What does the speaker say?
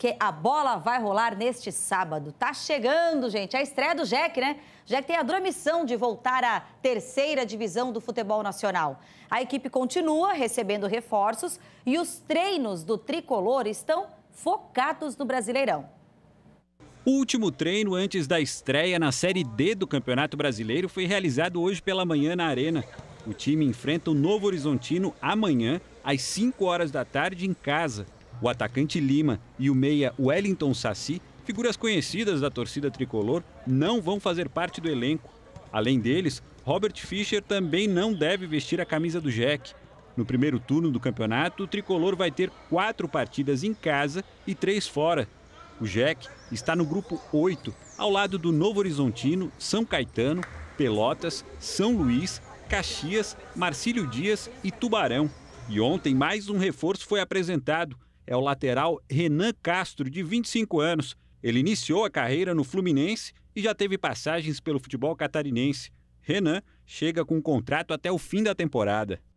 que a bola vai rolar neste sábado. Tá chegando, gente, a estreia do Jack, né? Jack tem a missão de voltar à terceira divisão do futebol nacional. A equipe continua recebendo reforços e os treinos do tricolor estão focados no Brasileirão. O último treino antes da estreia na Série D do Campeonato Brasileiro foi realizado hoje pela manhã na Arena. O time enfrenta o Novo Horizontino amanhã, às 5 horas da tarde, em casa. O atacante Lima e o meia Wellington Saci, figuras conhecidas da torcida tricolor, não vão fazer parte do elenco. Além deles, Robert Fischer também não deve vestir a camisa do Jack. No primeiro turno do campeonato, o tricolor vai ter quatro partidas em casa e três fora. O Jack está no grupo 8, ao lado do Novo Horizontino, São Caetano, Pelotas, São Luís, Caxias, Marcílio Dias e Tubarão. E ontem mais um reforço foi apresentado, é o lateral Renan Castro, de 25 anos. Ele iniciou a carreira no Fluminense e já teve passagens pelo futebol catarinense. Renan chega com um contrato até o fim da temporada.